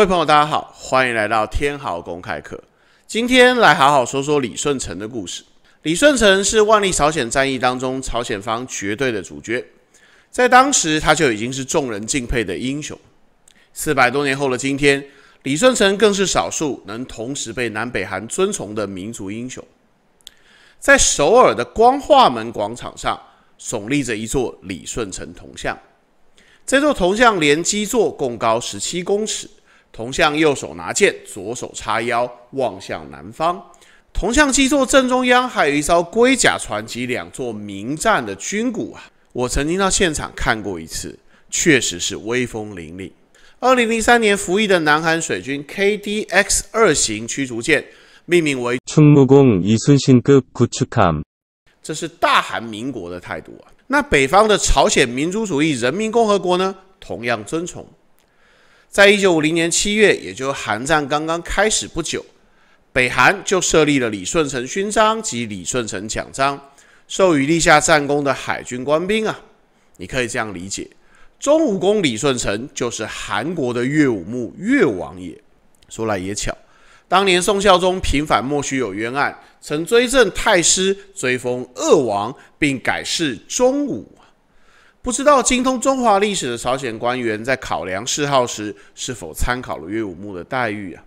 各位朋友，大家好，欢迎来到天豪公开课。今天来好好说说李舜臣的故事。李舜臣是万历朝鲜战役当中朝鲜方绝对的主角，在当时他就已经是众人敬佩的英雄。四百多年后的今天，李舜臣更是少数能同时被南北韩尊崇的民族英雄。在首尔的光化门广场上，耸立着一座李舜臣铜像。这座铜像连基座共高十七公尺。铜像右手拿剑，左手叉腰，望向南方。铜像基座正中央还有一艘龟甲船及两座明战的军鼓啊！我曾经到现场看过一次，确实是威风凛凛。二零零三年服役的南韩水军 KDX 二型驱逐舰，命名为“충무공이순신급구축함”。这是大韩民国的态度啊！那北方的朝鲜民主主义人民共和国呢？同样尊崇。在一九五零年七月，也就韩战刚刚开始不久，北韩就设立了李舜臣勋章及李舜臣奖章，授予立下战功的海军官兵啊。你可以这样理解，忠武公李舜臣就是韩国的岳武穆岳王爷。说来也巧，当年宋孝宗平反莫须有冤案，曾追赠太师，追封鄂王，并改谥忠武。不知道精通中华历史的朝鲜官员在考量谥号时，是否参考了岳武穆的待遇啊？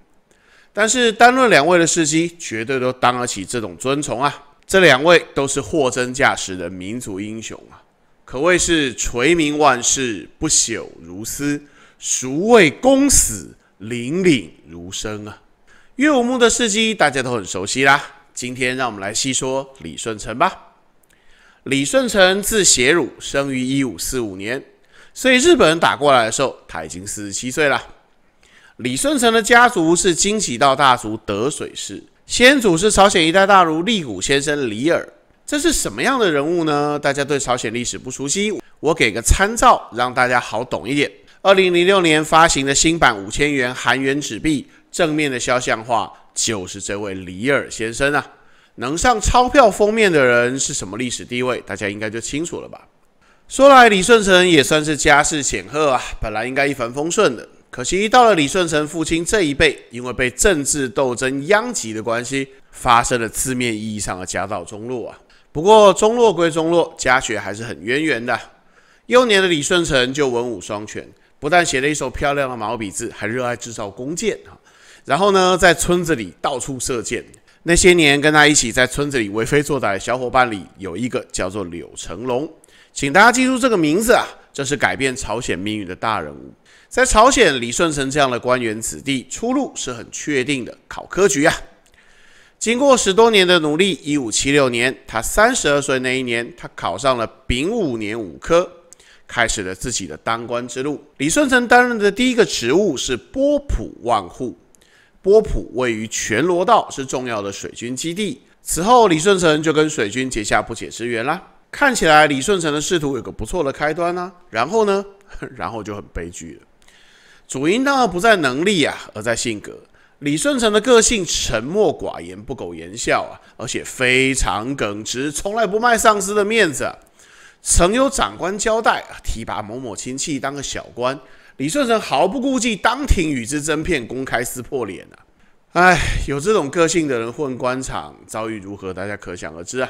但是单论两位的事迹，绝对都当得起这种尊崇啊！这两位都是货真价实的民族英雄啊，可谓是垂名万世，不朽如斯；孰谓公死，凛凛如生啊！岳武穆的事迹大家都很熟悉啦，今天让我们来细说李舜臣吧。李舜臣字协汝，生于一五四五年，所以日本人打过来的时候他已经四十七岁了。李舜臣的家族是京畿道大族德水氏，先祖是朝鲜一代大儒立古先生李耳。这是什么样的人物呢？大家对朝鲜历史不熟悉，我给个参照，让大家好懂一点。二零零六年发行的新版五千元韩元纸币正面的肖像画就是这位李耳先生啊。能上钞票封面的人是什么历史地位？大家应该就清楚了吧。说来，李顺成也算是家世显赫啊，本来应该一帆风顺的，可惜到了李顺成父亲这一辈，因为被政治斗争殃及的关系，发生了字面意义上的家道中落啊。不过中落归中落，家学还是很渊源的。幼年的李顺成就文武双全，不但写了一手漂亮的毛笔字，还热爱制造弓箭啊，然后呢，在村子里到处射箭。那些年跟他一起在村子里为非作歹的小伙伴里有一个叫做柳成龙，请大家记住这个名字啊，这是改变朝鲜命运的大人物。在朝鲜，李顺成这样的官员子弟出路是很确定的，考科举啊。经过十多年的努力，一五七六年，他三十二岁那一年，他考上了丙午年五科，开始了自己的当官之路。李顺成担任的第一个职务是波普万户。波普位于全罗道，是重要的水军基地。此后，李舜臣就跟水军结下不解之缘啦。看起来，李舜臣的仕途有个不错的开端呢。然后呢？然后就很悲剧了。主因当然不在能力啊，而在性格。李舜臣的个性沉默寡言、不苟言笑啊，而且非常耿直，从来不卖上司的面子。曾有长官交代提拔某某亲戚当个小官。李顺成毫不顾忌，当庭与之争辩，公开撕破脸呐！哎，有这种个性的人混官场，遭遇如何，大家可想而知啊。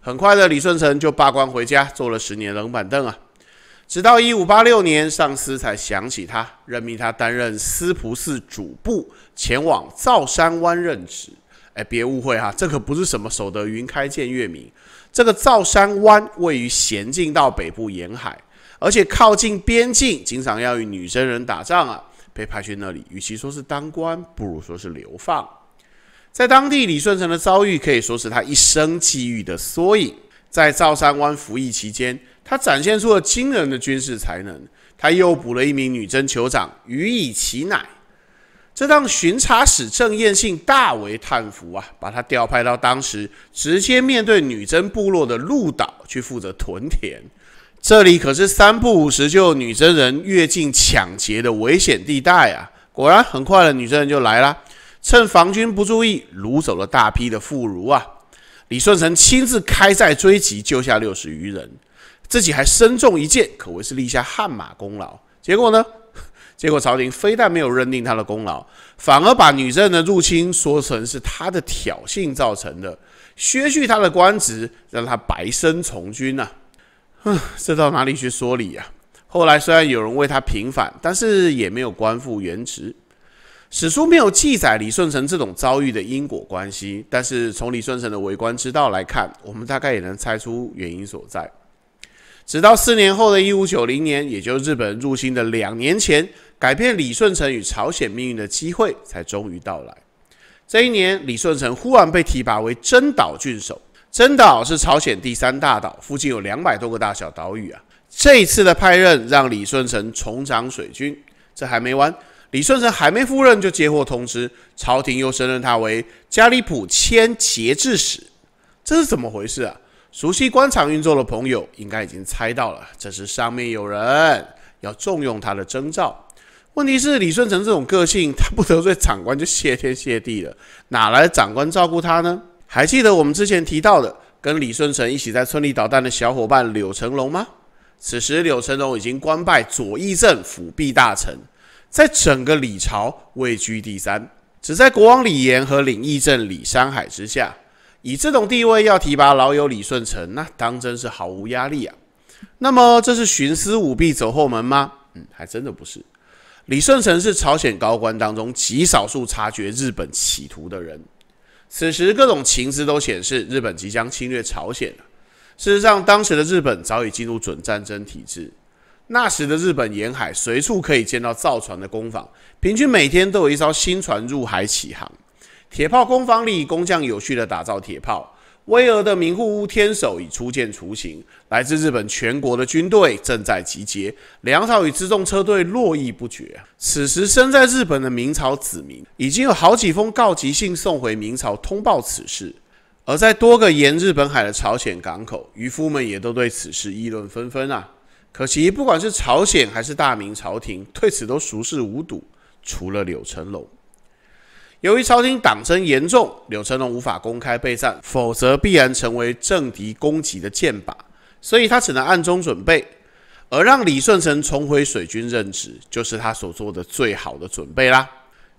很快的，李顺成就罢官回家，坐了十年冷板凳啊。直到1586年，上司才想起他，任命他担任司仆寺主簿，前往造山湾任职。哎，别误会哈，这可不是什么守得云开见月明。这个造山湾位于咸镜道北部沿海。而且靠近边境，经常要与女真人打仗啊，被派去那里，与其说是当官，不如说是流放。在当地，李顺成的遭遇可以说是他一生际遇的缩影。在赵山湾服役期间，他展现出了惊人的军事才能。他诱捕了一名女真酋长，予以其奶，这让巡查使郑彦信大为叹服啊，把他调派到当时直接面对女真部落的鹿岛去负责屯田。这里可是三不五时就女真人越境抢劫的危险地带啊！果然，很快的女真人就来了，趁防军不注意，掳走了大批的妇孺啊！李顺成亲自开寨追击，救下六十余人，自己还身中一箭，可谓是立下汗马功劳。结果呢？结果朝廷非但没有认定他的功劳，反而把女真人的入侵说成是他的挑衅造成的，削去他的官职，让他白身从军啊。嗯，这到哪里去说理呀？后来虽然有人为他平反，但是也没有官复原职。史书没有记载李舜臣这种遭遇的因果关系，但是从李舜臣的为官之道来看，我们大概也能猜出原因所在。直到四年后的一五九零年，也就是日本入侵的两年前，改变李舜臣与朝鲜命运的机会才终于到来。这一年，李舜臣忽然被提拔为征岛郡守。珍岛是朝鲜第三大岛，附近有两百多个大小岛屿啊。这次的派任让李舜臣重掌水军，这还没完，李舜臣还没赴任就接获通知，朝廷又升任他为加里普千节制使，这是怎么回事啊？熟悉官场运作的朋友应该已经猜到了，这是上面有人要重用他的征兆。问题是李舜臣这种个性，他不得罪长官就谢天谢地了，哪来长官照顾他呢？还记得我们之前提到的跟李舜臣一起在村里捣蛋的小伙伴柳成龙吗？此时柳成龙已经官拜左翼政、辅弼大臣，在整个李朝位居第三，只在国王李炎和领议政李山海之下。以这种地位要提拔老友李舜臣，那当真是毫无压力啊！那么这是徇私舞弊走后门吗？嗯，还真的不是。李舜臣是朝鲜高官当中极少数察觉日本企图的人。此时，各种情资都显示日本即将侵略朝鲜事实上，当时的日本早已进入准战争体制。那时的日本沿海随处可以见到造船的工坊，平均每天都有一艘新船入海起航。铁炮工坊里，工匠有序地打造铁炮。巍峨的名户屋天守已初见雏形，来自日本全国的军队正在集结，粮草与辎重车队络绎不绝。此时，身在日本的明朝子民已经有好几封告急信送回明朝通报此事，而在多个沿日本海的朝鲜港口，渔夫们也都对此事议论纷纷啊。可惜，不管是朝鲜还是大明朝廷，对此都熟视无睹，除了柳成龙。由于朝廷党争严重，柳成龙无法公开备战，否则必然成为政敌攻击的箭靶，所以他只能暗中准备。而让李顺成重回水军任职，就是他所做的最好的准备啦。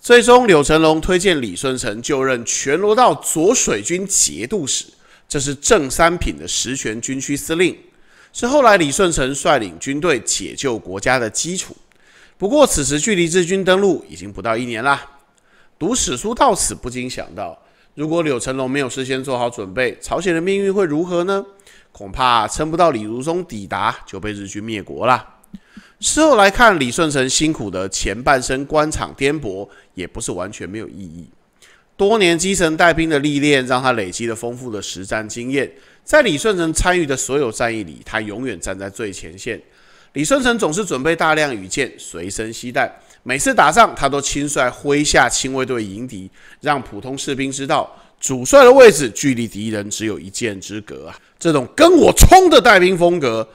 最终，柳成龙推荐李顺成就任全罗道左水军节度使，这是正三品的实权军区司令，是后来李顺成率领军队解救国家的基础。不过，此时距离日军登陆已经不到一年了。读史书到此，不禁想到，如果柳成龙没有事先做好准备，朝鲜的命运会如何呢？恐怕撑不到李如松抵达就被日军灭国了。事后来看，李顺成辛苦的前半生，官场颠簸也不是完全没有意义。多年基层带兵的历练，让他累积了丰富的实战经验。在李顺成参与的所有战役里，他永远站在最前线。李顺成总是准备大量羽箭随身携带，每次打仗他都亲率麾下亲卫队迎敌，让普通士兵知道主帅的位置距离敌人只有一箭之隔啊！这种跟我冲的带兵风格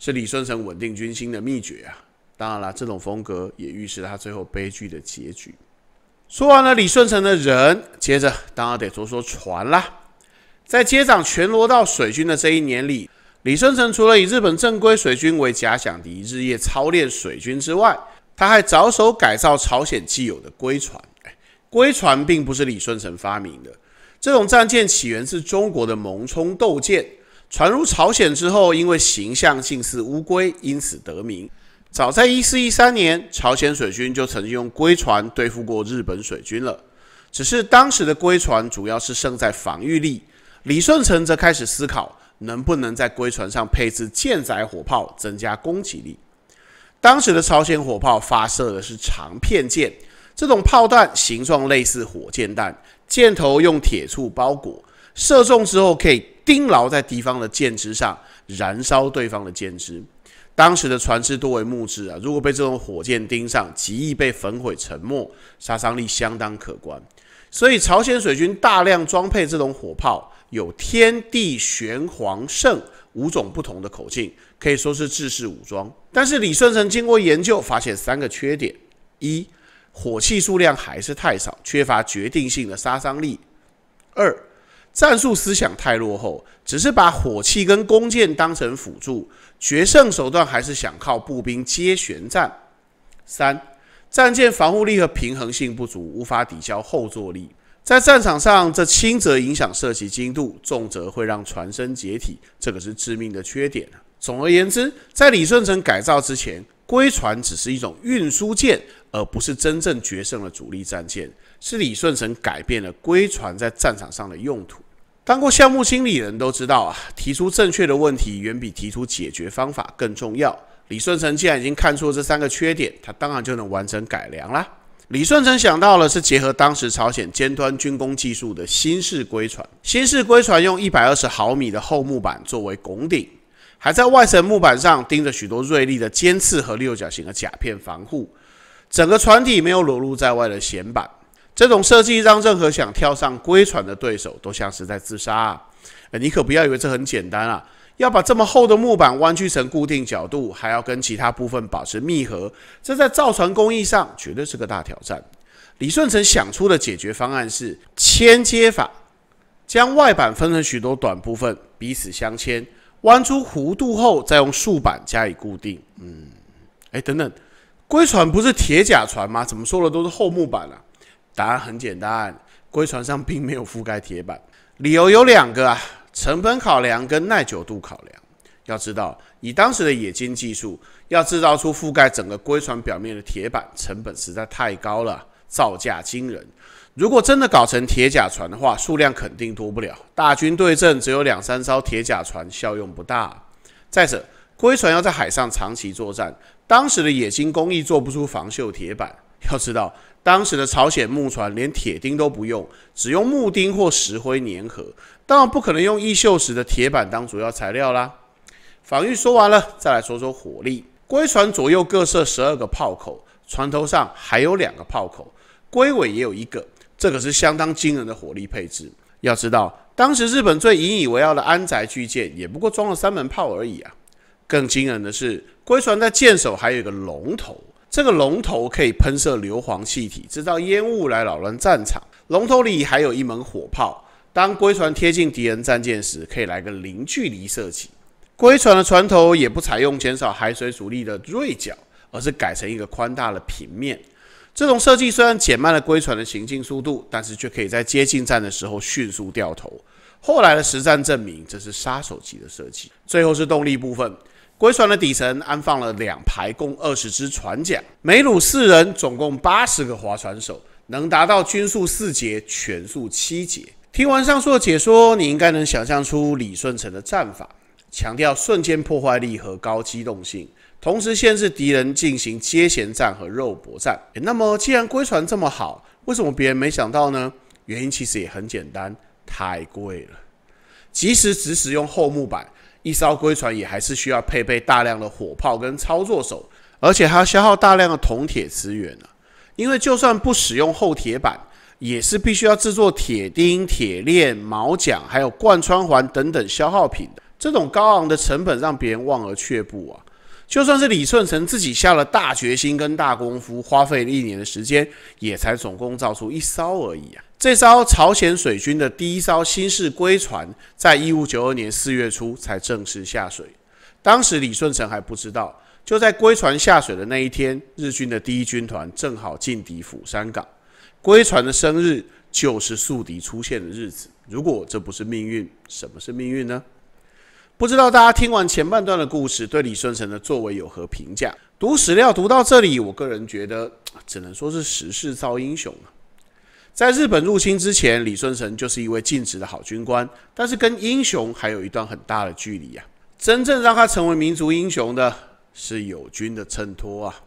是李顺成稳定军心的秘诀啊！当然了，这种风格也预示他最后悲剧的结局。说完了李顺成的人，接着当然得说说船啦。在接掌全罗道水军的这一年里。李舜臣除了以日本正规水军为假想敌，日夜操练水军之外，他还着手改造朝鲜既有的龟船。龟船并不是李舜臣发明的，这种战舰起源自中国的蒙冲斗舰，传入朝鲜之后，因为形象近似乌龟，因此得名。早在1413年，朝鲜水军就曾经用龟船对付过日本水军了，只是当时的龟船主要是胜在防御力。李舜臣则开始思考。能不能在龟船上配置舰载火炮，增加攻击力？当时的朝鲜火炮发射的是长片箭，这种炮弹形状类似火箭弹，箭头用铁簇包裹，射中之后可以钉牢在敌方的箭支上，燃烧对方的箭支。当时的船只多为木质啊，如果被这种火箭钉上，极易被焚毁沉没，杀伤力相当可观。所以朝鲜水军大量装配这种火炮。有天地玄黄圣五种不同的口径，可以说是制式武装。但是李舜臣经过研究，发现三个缺点：一，火器数量还是太少，缺乏决定性的杀伤力；二，战术思想太落后，只是把火器跟弓箭当成辅助，决胜手段还是想靠步兵接旋战；三，战舰防护力和平衡性不足，无法抵消后坐力。在战场上，这轻则影响射击精度，重则会让船身解体，这可是致命的缺点总而言之，在李舜臣改造之前，龟船只是一种运输舰，而不是真正决胜的主力战舰。是李舜臣改变了龟船在战场上的用途。当过项目经理人都知道啊，提出正确的问题远比提出解决方法更重要。李舜臣既然已经看出这三个缺点，他当然就能完成改良啦。李舜臣想到了是结合当时朝鲜尖端军工技术的新式龟船。新式龟船用一百二十毫米的厚木板作为拱顶，还在外层木板上钉着许多锐利的尖刺和六角形的甲片防护，整个船体没有裸露在外的弦板。这种设计让任何想跳上龟船的对手都像是在自杀。啊。你可不要以为这很简单啊！要把这么厚的木板弯曲成固定角度，还要跟其他部分保持密合，这在造船工艺上绝对是个大挑战。李舜臣想出的解决方案是铅接法，将外板分成许多短部分，彼此相牵，弯出弧度后再用竖板加以固定。嗯，哎，等等，龟船不是铁甲船吗？怎么说的都是厚木板了？答案很简单，龟船上并没有覆盖铁板，理由有两个啊。成本考量跟耐久度考量，要知道以当时的冶金技术，要制造出覆盖整个龟船表面的铁板，成本实在太高了，造价惊人。如果真的搞成铁甲船的话，数量肯定多不了。大军对阵，只有两三艘铁甲船效用不大。再者，龟船要在海上长期作战，当时的冶金工艺做不出防锈铁板。要知道，当时的朝鲜木船连铁钉都不用，只用木钉或石灰粘合。当然不可能用易锈蚀的铁板当主要材料啦。防御说完了，再来说说火力。龟船左右各设十二个炮口，船头上还有两个炮口，龟尾也有一个，这可是相当惊人的火力配置。要知道，当时日本最引以为傲的安宅巨舰也不过装了三门炮而已啊。更惊人的是，龟船在舰首还有一个龙头，这个龙头可以喷射硫磺气体，制造烟雾来扰乱战场。龙头里还有一门火炮。当龟船贴近敌人战舰时，可以来个零距离射击。龟船的船头也不采用减少海水阻力的锐角，而是改成一个宽大的平面。这种设计虽然减慢了龟船的行进速度，但是却可以在接近战的时候迅速掉头。后来的实战证明，这是杀手级的设计。最后是动力部分，龟船的底层安放了两排共二十只船桨，每组四人，总共八十个划船手，能达到均速四节，全速七节。听完上述的解说，你应该能想象出李舜臣的战法，强调瞬间破坏力和高机动性，同时限制敌人进行接舷战和肉搏战。那么，既然龟船这么好，为什么别人没想到呢？原因其实也很简单，太贵了。即使只使用厚木板，一艘龟船也还是需要配备大量的火炮跟操作手，而且还要消耗大量的铜铁资源呢。因为就算不使用厚铁板，也是必须要制作铁钉、铁链、锚桨，还有贯穿环等等消耗品的。这种高昂的成本让别人望而却步啊！就算是李顺成自己下了大决心跟大功夫，花费了一年的时间，也才总共造出一艘而已啊！这艘朝鲜水军的第一艘新式龟船，在一五九二年四月初才正式下水。当时李顺成还不知道，就在龟船下水的那一天，日军的第一军团正好进抵釜山港。龟船的生日就是宿敌出现的日子。如果这不是命运，什么是命运呢？不知道大家听完前半段的故事，对李舜臣的作为有何评价？读史料读到这里，我个人觉得，只能说是时势造英雄啊。在日本入侵之前，李舜臣就是一位尽职的好军官，但是跟英雄还有一段很大的距离啊。真正让他成为民族英雄的，是友军的衬托啊。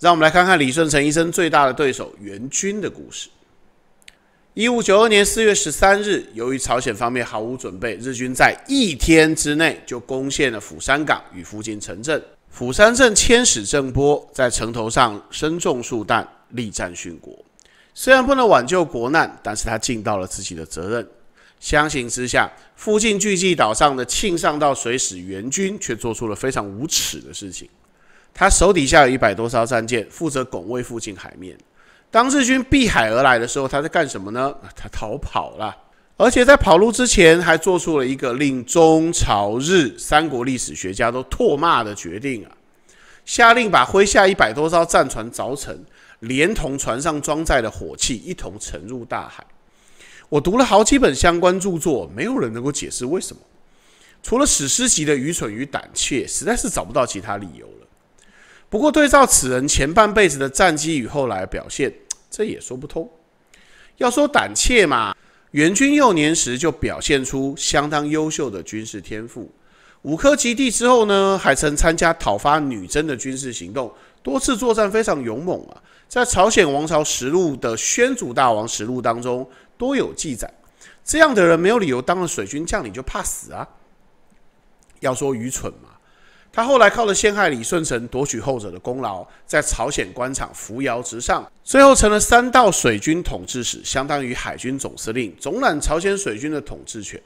让我们来看看李舜臣一生最大的对手元军的故事。一五九二年四月十三日，由于朝鲜方面毫无准备，日军在一天之内就攻陷了釜山港与附近城镇。釜山镇千矢郑波在城头上身中数弹，力战殉国。虽然不能挽救国难，但是他尽到了自己的责任。相形之下，附近聚集岛上的庆尚道水使援军却做出了非常无耻的事情。他手底下有一百多艘战舰，负责拱卫附近海面。当日军避海而来的时候，他在干什么呢？他逃跑了，而且在跑路之前，还做出了一个令中朝日三国历史学家都唾骂的决定啊！下令把麾下一百多艘战船凿沉，连同船上装载的火器一同沉入大海。我读了好几本相关著作，没有人能够解释为什么，除了史诗级的愚蠢与胆怯，实在是找不到其他理由了。不过，对照此人前半辈子的战绩与后来表现，这也说不通。要说胆怯嘛，元军幼年时就表现出相当优秀的军事天赋。五科及第之后呢，还曾参加讨伐女真的军事行动，多次作战非常勇猛啊，在朝鲜王朝实录的宣祖大王实录当中多有记载。这样的人没有理由当了水军将领就怕死啊。要说愚蠢嘛。他后来靠着陷害李舜臣夺取后者的功劳，在朝鲜官场扶摇直上，最后成了三道水军统治使，相当于海军总司令，总揽朝鲜水军的统治权。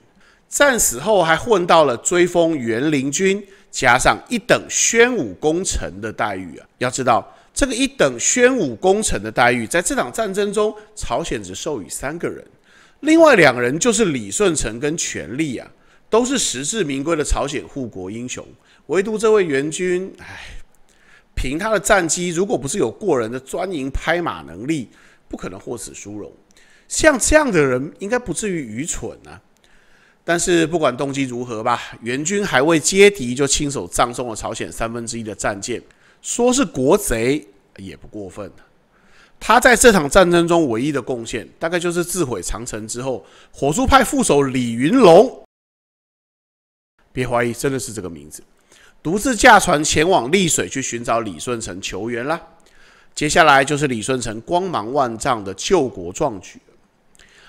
战死后还混到了追封元陵君，加上一等宣武功臣的待遇啊。要知道，这个一等宣武功臣的待遇，在这场战争中，朝鲜只授予三个人，另外两个人就是李舜臣跟权力啊，都是实至名归的朝鲜护国英雄。唯独这位援军，哎，凭他的战机，如果不是有过人的专营拍马能力，不可能获此殊荣。像这样的人，应该不至于愚蠢啊。但是不管动机如何吧，援军还未接敌，就亲手葬送了朝鲜三分之一的战舰，说是国贼也不过分。他在这场战争中唯一的贡献，大概就是自毁长城之后，火速派副手李云龙。别怀疑，真的是这个名字。独自驾船前往丽水去寻找李舜臣求援啦。接下来就是李舜臣光芒万丈的救国壮举。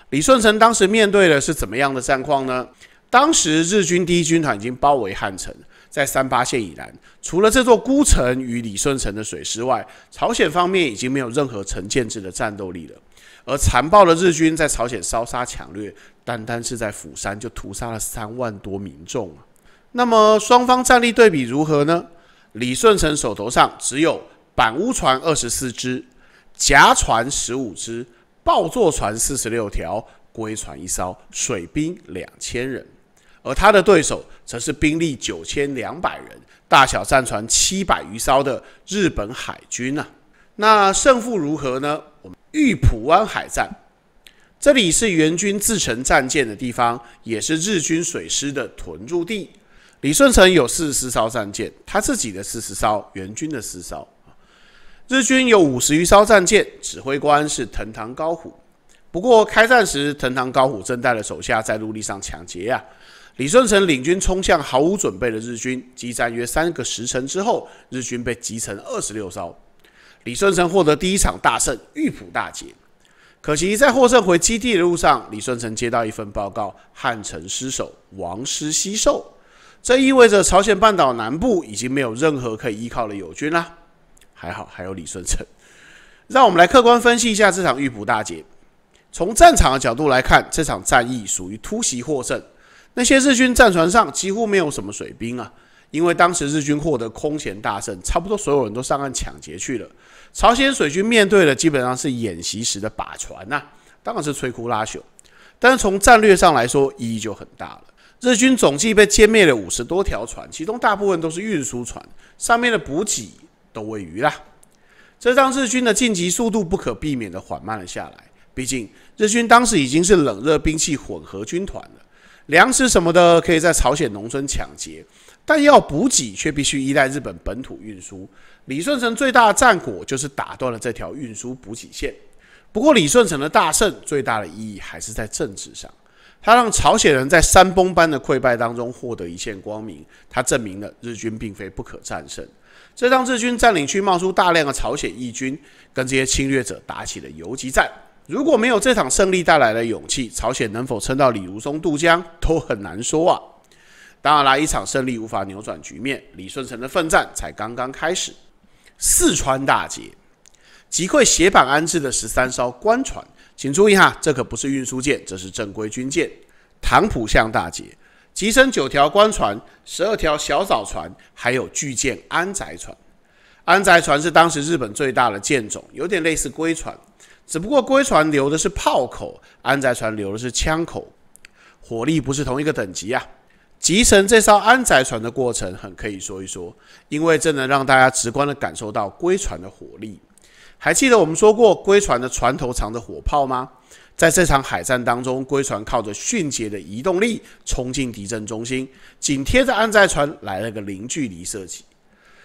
李舜臣当时面对的是怎么样的战况呢？当时日军第一军团已经包围汉城，在三八线以南，除了这座孤城与李舜臣的水师外，朝鲜方面已经没有任何成建制的战斗力了。而残暴的日军在朝鲜烧杀抢掠，单单是在釜山就屠杀了三万多民众。那么双方战力对比如何呢？李舜臣手头上只有板屋船二十四只，夹船十五只，炮座船四十六条，龟船一艘，水兵两千人，而他的对手则是兵力九千两百人、大小战船七百余艘的日本海军啊。那胜负如何呢？我们玉浦湾海战，这里是援军自成战舰的地方，也是日军水师的屯驻地。李舜臣有四十艘战舰，他自己的四十艘，援军的四十艘。日军有五十余艘战舰，指挥官是藤堂高虎。不过开战时，藤堂高虎正带着手下在陆地上抢劫呀。李舜臣领军冲向毫无准备的日军，激战约三个时辰之后，日军被击沉二十六艘。李舜臣获得第一场大胜——玉浦大捷。可惜在获胜回基地的路上，李舜臣接到一份报告：汉城失守，王师西受。这意味着朝鲜半岛南部已经没有任何可以依靠的友军啦。还好还有李舜臣。让我们来客观分析一下这场预捕大捷。从战场的角度来看，这场战役属于突袭获胜。那些日军战船上几乎没有什么水兵啊，因为当时日军获得空前大胜，差不多所有人都上岸抢劫去了。朝鲜水军面对的基本上是演习时的靶船呐，当然是摧枯拉朽。但是从战略上来说，意义就很大了。日军总计被歼灭了五十多条船，其中大部分都是运输船，上面的补给都喂鱼啦。这让日军的晋级速度不可避免地缓慢了下来。毕竟日军当时已经是冷热兵器混合军团了，粮食什么的可以在朝鲜农村抢劫，但要补给却必须依赖日本本土运输。李舜臣最大的战果就是打断了这条运输补给线。不过李舜臣的大胜最大的意义还是在政治上。他让朝鲜人在山崩般的溃败当中获得一线光明，他证明了日军并非不可战胜。这让日军占领区冒出大量的朝鲜义军，跟这些侵略者打起了游击战。如果没有这场胜利带来的勇气，朝鲜能否撑到李如松渡江都很难说啊！当然啦，一场胜利无法扭转局面，李舜臣的奋战才刚刚开始。四川大捷，击溃协板安置的十三艘官船。请注意哈，这可不是运输舰，这是正规军舰。唐浦巷大捷，集成九条官船、十二条小藻船，还有巨舰安宅船。安宅船是当时日本最大的舰种，有点类似龟船，只不过龟船留的是炮口，安宅船留的是枪口，火力不是同一个等级啊。集成这艘安宅船的过程很可以说一说，因为这能让大家直观的感受到龟船的火力。还记得我们说过龟船的船头藏着火炮吗？在这场海战当中，龟船靠着迅捷的移动力冲进敌阵中心，紧贴着安载船来了个零距离射击。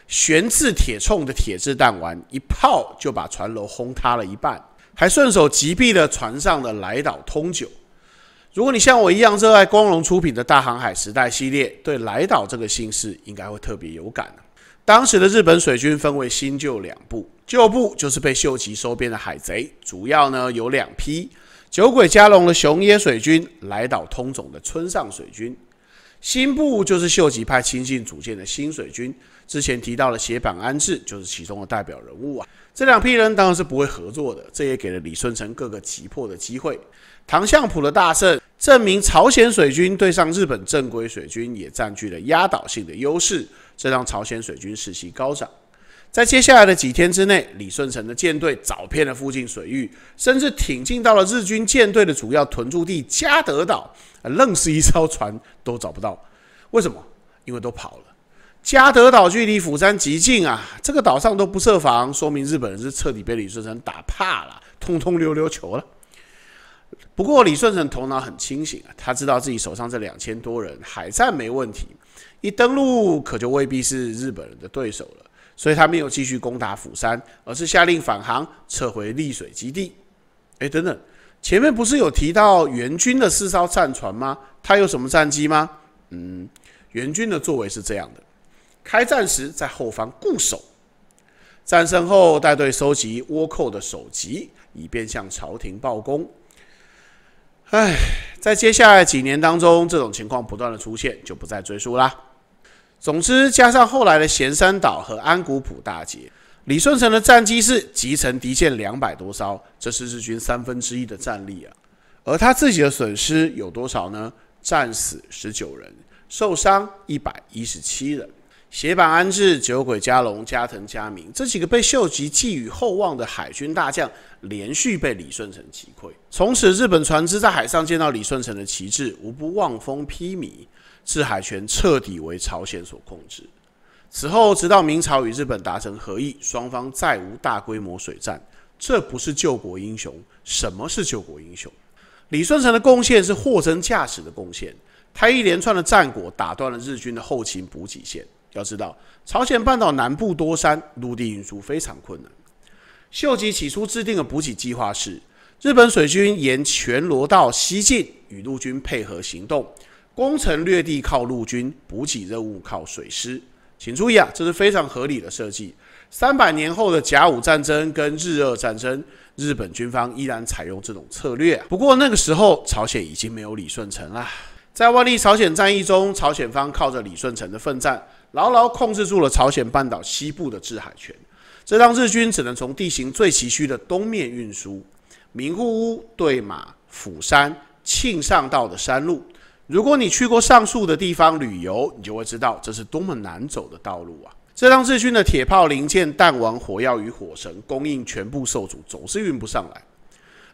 悬置铁冲的铁质弹丸一炮就把船楼轰塌了一半，还顺手击毙了船上的来岛通九。如果你像我一样热爱光荣出品的大航海时代系列，对来岛这个姓氏应该会特别有感。当时的日本水军分为新旧两部，旧部就是被秀吉收编的海贼，主要呢有两批：酒鬼加隆的熊野水军，来岛通总的村上水军。新部就是秀吉派亲近组建的新水军，之前提到的协坂安置就是其中的代表人物啊。这两批人当然是不会合作的，这也给了李舜臣各个击破的机会。唐相浦的大胜证明朝鲜水军对上日本正规水军也占据了压倒性的优势，这让朝鲜水军士气高涨。在接下来的几天之内，李舜臣的舰队找遍了附近水域，甚至挺进到了日军舰队的主要屯驻地加德岛，愣是一艘船都找不到。为什么？因为都跑了。加德岛距离釜山极近啊，这个岛上都不设防，说明日本人是彻底被李舜臣打怕了，通通溜溜球了。不过李舜臣头脑很清醒啊，他知道自己手上这两千多人海战没问题，一登陆可就未必是日本人的对手了。所以他没有继续攻打釜山，而是下令返航，撤回丽水基地。哎，等等，前面不是有提到元军的四艘战船吗？他有什么战机吗？嗯，元军的作为是这样的：开战时在后方固守，战胜后带队收集倭寇的首级，以便向朝廷报功。哎，在接下来几年当中，这种情况不断的出现，就不再赘述啦。总之，加上后来的咸山岛和安古普大捷，李舜臣的战机是击沉敌舰两百多艘，这是日军三分之一的战力啊！而他自己的损失有多少呢？战死十九人，受伤一百一十七人。协板安置酒鬼加龙、加藤加明这几个被秀吉寄予厚望的海军大将，连续被李舜臣击溃。从此，日本船只在海上见到李舜臣的旗帜，无不望风披靡。制海权彻底为朝鲜所控制。此后，直到明朝与日本达成和议，双方再无大规模水战。这不是救国英雄，什么是救国英雄？李舜臣的贡献是货真价实的贡献。他一连串的战果打断了日军的后勤补给线。要知道，朝鲜半岛南部多山，陆地运输非常困难。秀吉起初制定的补给计划是：日本水军沿全罗道西进，与陆军配合行动。攻城略地靠陆军，补给任务靠水师。请注意啊，这是非常合理的设计。三百年后的甲午战争跟日俄战争，日本军方依然采用这种策略。不过那个时候，朝鲜已经没有李舜臣了。在万历朝鲜战役中，朝鲜方靠着李舜臣的奋战，牢牢控制住了朝鲜半岛西部的制海权，这让日军只能从地形最崎岖的东面运输。名护屋、对马、釜山、庆尚道的山路。如果你去过上述的地方旅游，你就会知道这是多么难走的道路啊！这让日军的铁炮零件、弹丸、火药与火绳供应全部受阻，总是运不上来。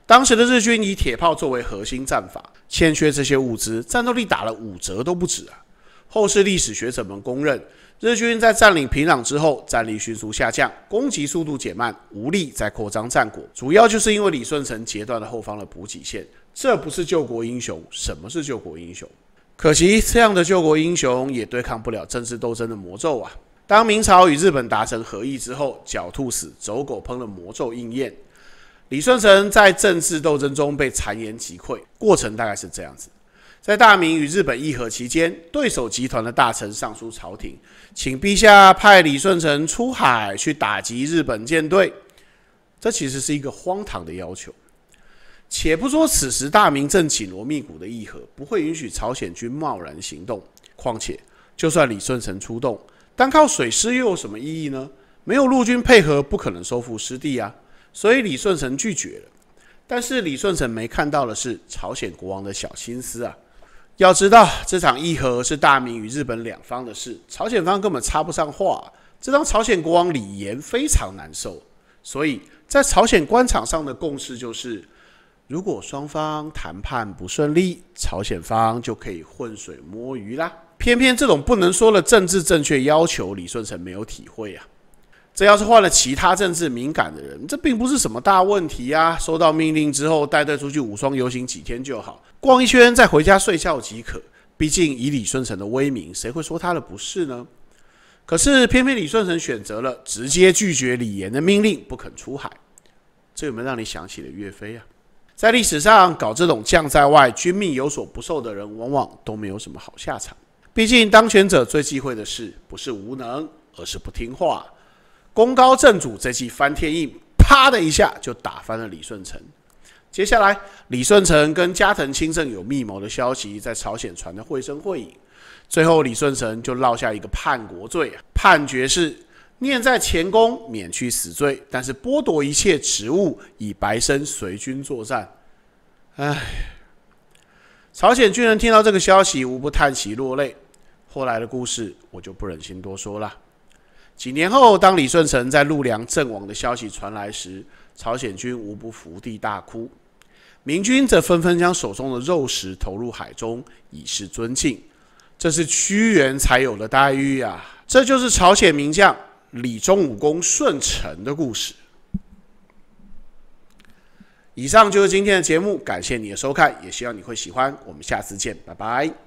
当时的日军以铁炮作为核心战法，欠缺这些物资，战斗力打了五折都不止啊！后世历史学者们公认，日军在占领平壤之后，战力迅速下降，攻击速度减慢，无力再扩张战果，主要就是因为李顺成截断了后方的补给线。这不是救国英雄，什么是救国英雄？可惜这样的救国英雄也对抗不了政治斗争的魔咒啊！当明朝与日本达成和议之后，狡兔死，走狗烹的魔咒应验。李舜臣在政治斗争中被谗言击溃，过程大概是这样子：在大明与日本议和期间，对手集团的大臣上书朝廷，请陛下派李舜臣出海去打击日本舰队。这其实是一个荒唐的要求。且不说此时大明正紧锣密鼓的议和，不会允许朝鲜军贸然行动。况且，就算李舜臣出动，单靠水师又有什么意义呢？没有陆军配合，不可能收复失地啊。所以李舜臣拒绝了。但是李舜臣没看到的是朝鲜国王的小心思啊。要知道，这场议和是大明与日本两方的事，朝鲜方根本插不上话。这让朝鲜国王李延非常难受。所以在朝鲜官场上的共识就是。如果双方谈判不顺利，朝鲜方就可以浑水摸鱼啦。偏偏这种不能说的政治正确要求李顺成没有体会啊。这要是换了其他政治敏感的人，这并不是什么大问题呀。收到命令之后，带队出去武装游行几天就好，逛一圈再回家睡觉即可。毕竟以李顺成的威名，谁会说他的不是呢？可是偏偏李顺成选择了直接拒绝李岩的命令，不肯出海。这有没有让你想起了岳飞啊？在历史上，搞这种将在外，军命有所不受的人，往往都没有什么好下场。毕竟，当权者最忌讳的事，不是无能，而是不听话。功高震主这记翻天印，啪的一下就打翻了李顺臣。接下来，李顺臣跟加藤清正有密谋的消息在朝鲜传得绘声绘影，最后李顺成就落下一个叛国罪判决是。念在前功，免去死罪，但是剥夺一切职务，以白身随军作战。唉，朝鲜军人听到这个消息，无不叹息落泪。后来的故事，我就不忍心多说了。几年后，当李舜臣在陆梁阵亡的消息传来时，朝鲜军无不伏地大哭，明军则纷纷将手中的肉食投入海中，以示尊敬。这是屈原才有的待遇啊！这就是朝鲜名将。李忠武功顺承的故事。以上就是今天的节目，感谢你的收看，也希望你会喜欢。我们下次见，拜拜。